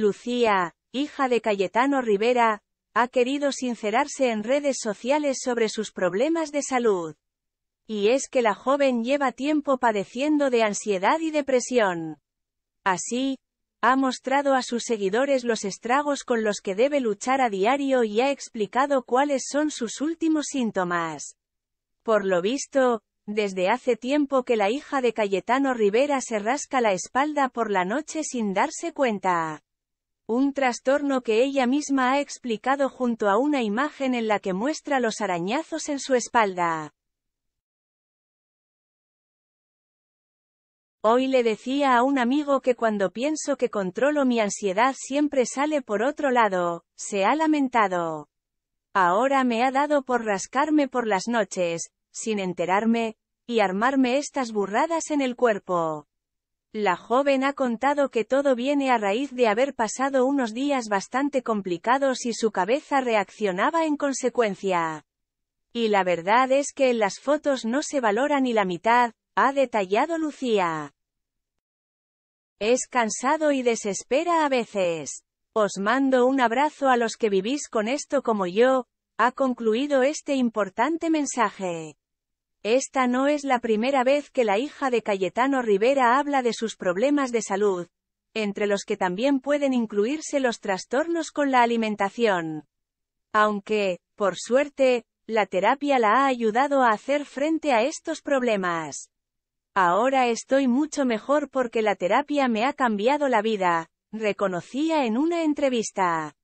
Lucía, hija de Cayetano Rivera, ha querido sincerarse en redes sociales sobre sus problemas de salud. Y es que la joven lleva tiempo padeciendo de ansiedad y depresión. Así, ha mostrado a sus seguidores los estragos con los que debe luchar a diario y ha explicado cuáles son sus últimos síntomas. Por lo visto, desde hace tiempo que la hija de Cayetano Rivera se rasca la espalda por la noche sin darse cuenta un trastorno que ella misma ha explicado junto a una imagen en la que muestra los arañazos en su espalda. Hoy le decía a un amigo que cuando pienso que controlo mi ansiedad siempre sale por otro lado, se ha lamentado. Ahora me ha dado por rascarme por las noches, sin enterarme, y armarme estas burradas en el cuerpo. La joven ha contado que todo viene a raíz de haber pasado unos días bastante complicados y su cabeza reaccionaba en consecuencia. Y la verdad es que en las fotos no se valora ni la mitad, ha detallado Lucía. Es cansado y desespera a veces. Os mando un abrazo a los que vivís con esto como yo, ha concluido este importante mensaje. Esta no es la primera vez que la hija de Cayetano Rivera habla de sus problemas de salud, entre los que también pueden incluirse los trastornos con la alimentación. Aunque, por suerte, la terapia la ha ayudado a hacer frente a estos problemas. Ahora estoy mucho mejor porque la terapia me ha cambiado la vida, reconocía en una entrevista.